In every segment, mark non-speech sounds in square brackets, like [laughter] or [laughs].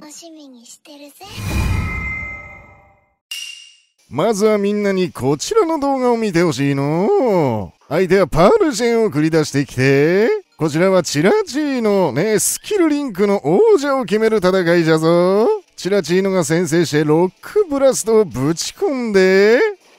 楽しみにしてるぜまずはみんなにこちらの動画を見てほしいの相手はパールジェンを繰り出してきてこちらはチラチーノねスキルリンクの王者を決める戦いじゃぞチラチーノが先制してロックブラストをぶち込んで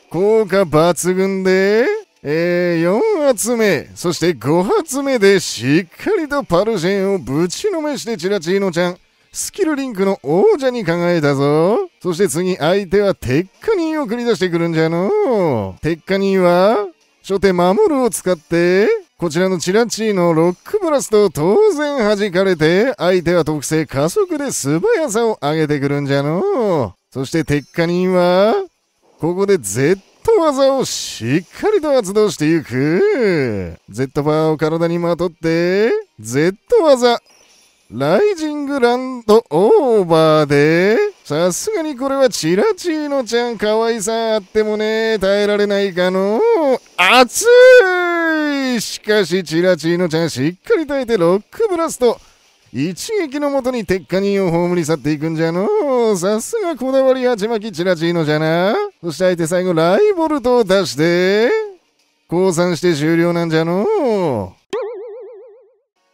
効果抜群でえー、4発目、そして5発目でしっかりとパルシェンをぶちのめしてチラチーノちゃん、スキルリンクの王者に輝いたぞ。そして次、相手は鉄火人を繰り出してくるんじゃの。鉄火人は、初手守るを使って、こちらのチラチーのロックブラストを当然弾かれて、相手は特性加速で素早さを上げてくるんじゃの。そして鉄火人は、ここで Z 技をしっかりと発動していく。Z パワーを体にまとって、Z 技ライジングランドオーバーで、さすがにこれはチラチーノちゃん可愛さあってもね、耐えられないかの熱いしかしチラチーノちゃんしっかり耐えてロックブラスト。一撃のもとに鉄火人を葬り去っていくんじゃのさすがこだわり鉢巻きチラチーノじゃな。そして相手最後ライボルトを出して、降参して終了なんじゃの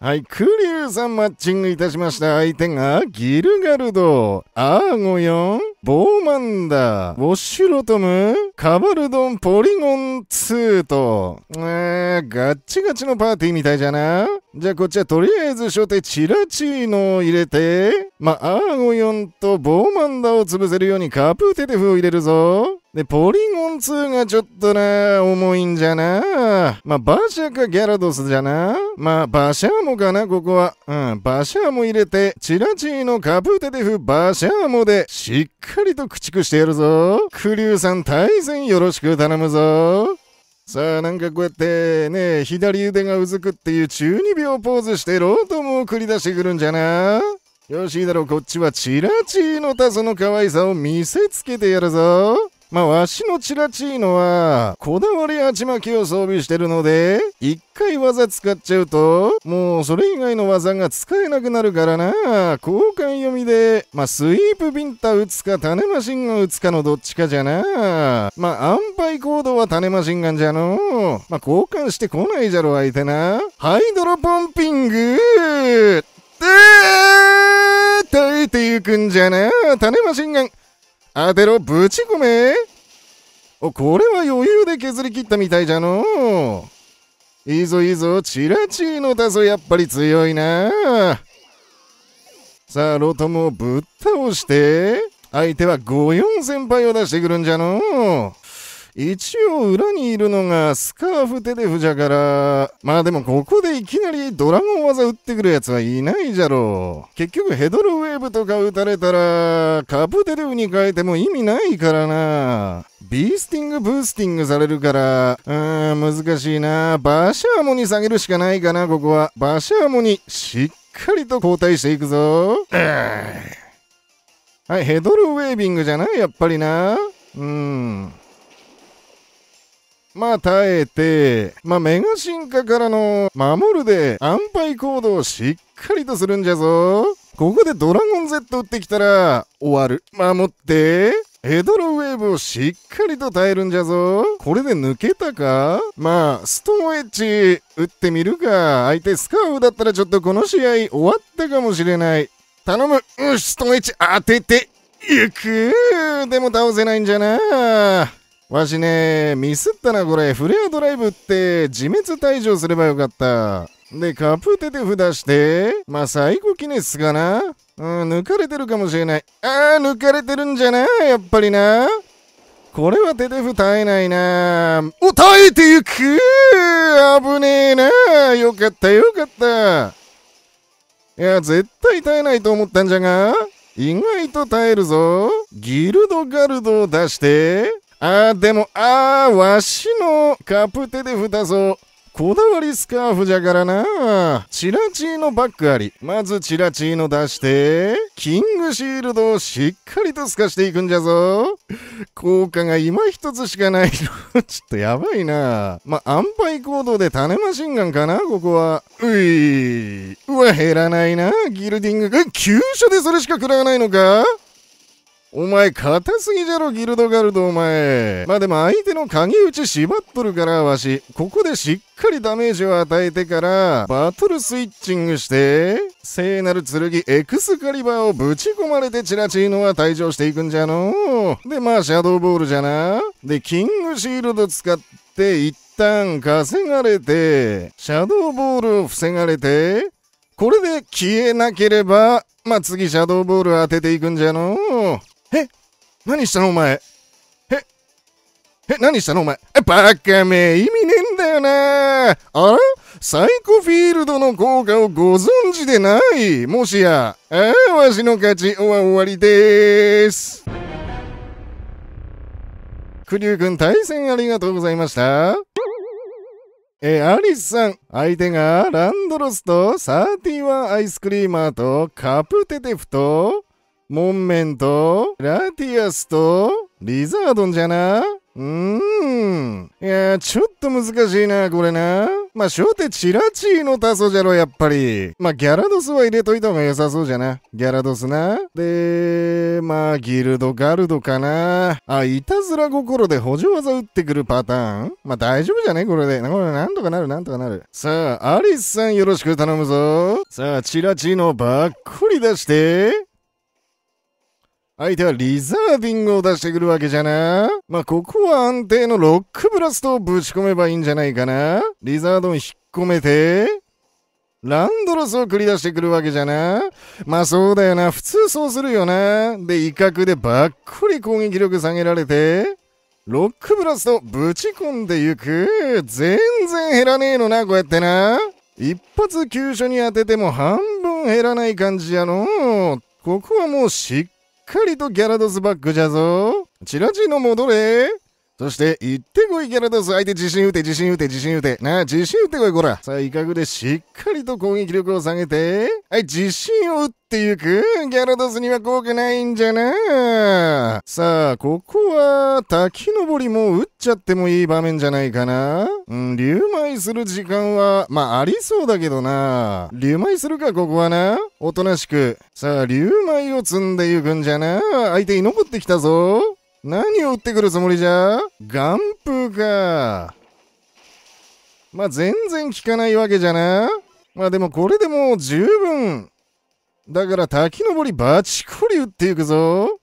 はい、クリューさんマッチングいたしました相手がギルガルド、アーゴヨン、ボーマンダ、ウォッシュロトム、カバルドンポリゴン2と、えー、ガッチガチのパーティーみたいじゃな。じゃあこっちはとりあえず初手チラチーノを入れて、まアーゴヨンとボーマンダを潰せるようにカプーテテフを入れるぞ。で、ポリゴン2がちょっとな、重いんじゃな。まあ、バシャかギャラドスじゃな。まあ、バシャーモかな、ここは。うん、バシャーモ入れて、チラチーのカプテテデフバシャーモで、しっかりと駆逐してやるぞ。クリューさん対戦よろしく頼むぞ。さあ、なんかこうやってね、左腕がうずくっていう中二病ポーズしてロートも繰り出してくるんじゃな。よし、いいだろう、こっちはチラチーのタスの可愛さを見せつけてやるぞ。まあ、わしのチラチーノは、こだわり鉢巻きを装備してるので、一回技使っちゃうと、もうそれ以外の技が使えなくなるからな。交換読みで、まあ、スイープビンタ打つか、種マシンガン打つかのどっちかじゃな。まあ、安コ行動は種マシンガンじゃの。まあ、交換してこないじゃろ、相手な。ハイドロポンピングでー耐えていくんじゃな。種マシンガン。当てろ、ぶち込めお、これは余裕で削り切ったみたいじゃのいいぞいいぞ、チラチーのだぞ、やっぱり強いなさあ、ロトムをぶっ倒して、相手は54先輩を出してくるんじゃの一応裏にいるのがスカーフテデフじゃから、まあでもここでいきなりドラゴン技打ってくるやつはいないじゃろう。結局ヘドロウェーブとか打たれたら、カプテデフに変えても意味ないからな。ビースティングブースティングされるから、うーん、難しいな。バシャーモに下げるしかないかな、ここは。バシャーモにしっかりと交代していくぞ。はい、ヘドルウェービングじゃないやっぱりな。うん。まあ耐えて、まあメガ進化からの守るで安牌行動をしっかりとするんじゃぞ。ここでドラゴン Z 打ってきたら終わる。守って、ヘドロウェーブをしっかりと耐えるんじゃぞ。これで抜けたかまあ、ストーンエッジ打ってみるか。相手スカーフだったらちょっとこの試合終わったかもしれない。頼む。うん、ストーンエッジ当てて。行くでも倒せないんじゃな。わしね、ミスったなこれ。フレアドライブって自滅退場すればよかった。で、カプテテフ出して、まあ、最後記念っすかな。うん、抜かれてるかもしれない。あー、抜かれてるんじゃな、やっぱりな。これはテテフ耐えないな。お、耐えてゆく危ねえな。よかった、よかった。いや、絶対耐えないと思ったんじゃが、意外と耐えるぞ。ギルドガルドを出して、あーでも、あー、わしのカプテで蓋ぞ。こだわりスカーフじゃからな。チラチーノバッグあり。まずチラチーノ出して、キングシールドをしっかりと透かしていくんじゃぞ。効果が今一つしかない。[laughs] ちょっとやばいな。まあ、安牌行動で種マシンガンかな、ここは。ういうわ、減らないな。ギルディングが急所でそれしか食らわないのかお前、硬すぎじゃろ、ギルドガルド、お前。まあでも相手の鍵打ち縛っとるから、わし。ここでしっかりダメージを与えてから、バトルスイッチングして、聖なる剣エクスカリバーをぶち込まれてチラチーノは退場していくんじゃので、まあ、シャドーボールじゃな。で、キングシールド使って、一旦稼がれて、シャドーボールを防がれて、これで消えなければ、まあ、次シャドーボール当てていくんじゃのえ何したのお前ええ何したのお前えバカめ意味ねえんだよなあらサイコフィールドの効果をご存知でないもしや、ああ、わしの勝ちは終わりでーす。クリュウ君対戦ありがとうございました。えアリスさん、相手がランドロスとサーティワンアイスクリーマーとカプテテフとモンメンと、ラティアスと、リザードンじゃなうーん。いや、ちょっと難しいな、これな。まあ、初手チラチーの多層じゃろ、やっぱり。まあ、ギャラドスは入れといた方が良さそうじゃな。ギャラドスな。で、まあ、ギルド、ガルドかな。あ、いたずら心で補助技打ってくるパターンまあ、大丈夫じゃねこれで。これ、なんとかなる、なんとかなる。さあ、アリスさんよろしく頼むぞ。さあ、チラチーのばっくり出して。相手はリザービングを出してくるわけじゃな。まあ、ここは安定のロックブラストをぶち込めばいいんじゃないかな。リザードン引っ込めて、ランドロスを繰り出してくるわけじゃな。まあそうだよな。普通そうするよな。で、威嚇でばっくり攻撃力下げられて、ロックブラストぶち込んでいく。全然減らねえのな、こうやってな。一発急所に当てても半分減らない感じやの。ここはもうしっっかりとギャラドスバッグじゃぞチラチの戻れそして、行ってこいギャラドス。相手自信打て、自信打て、自信打て。なあ、自信打ってこい、こら。さあ、威嚇でしっかりと攻撃力を下げて、はい、自信を打ってゆく。ギャラドスには効果ないんじゃな。さあ、ここは、滝登りも打っちゃってもいい場面じゃないかな。うん、竜舞する時間は、まあ、ありそうだけどな。竜舞するか、ここはな。おとなしく。さあ、竜舞を積んでゆくんじゃな。相手に残ってきたぞ。何を売ってくるつもりじゃガンプか。まあ、全然効かないわけじゃな。まあでもこれでもう十分。だから滝登りバチコリ打っていくぞ。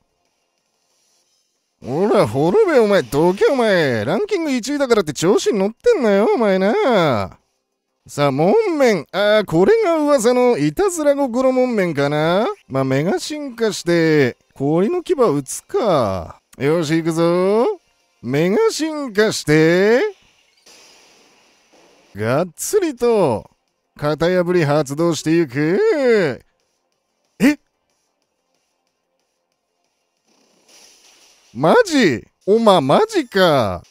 ほら、滅べお前、どけお前。ランキング1位だからって調子に乗ってんなよ、お前な。さあ、門面。ああ、これが噂のいたずら心門面かな。まあ、目が進化して、氷の牙打つか。よし、行くぞ。メガ進化して、がっつりと、型破り発動していく。えマジおま、マジか。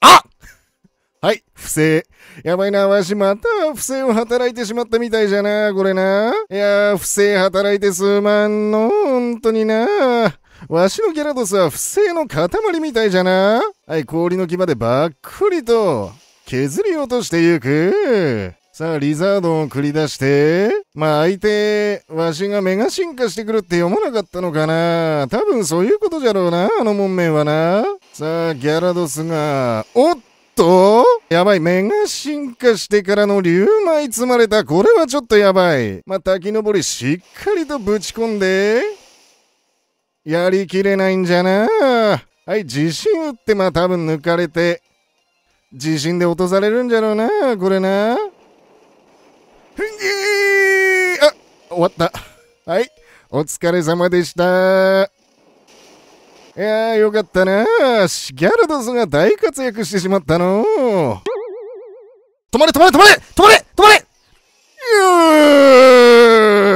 あ [laughs] はい、不正。やばいな、わしまた不正を働いてしまったみたいじゃな、これな。いや不正働いてすまんの、ほんとにな。わしのギャラドスは不正の塊みたいじゃな。はい、氷の牙でばっくりと削り落としてゆく。さあ、リザードを繰り出して、まあ相手、わしがメガ進化してくるって読まなかったのかな多分そういうことじゃろうな、あの門面はな。さあ、ギャラドスが、おっとやばい、メガ進化してからの竜舞積まれた。これはちょっとやばい。まあ、滝登りしっかりとぶち込んで、やりきれないんじゃなはい、地震打ってまあ多分抜かれて、地震で落とされるんじゃろうなこれな。ふんぎーあ、終わった。はい、お疲れ様でした。いやーよかったなギャルドスが大活躍してしまったの止まれ止まれ止まれ止まれ止まれ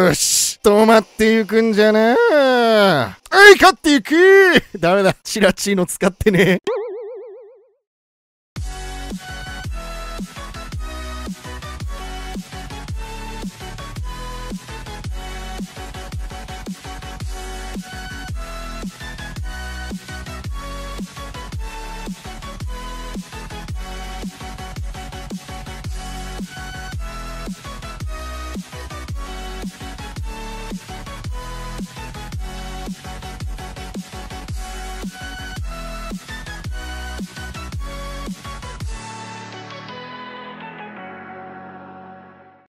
よーし止まってゆくんじゃなはい、勝っていく [laughs] ダメだ、チラチーノ使ってね。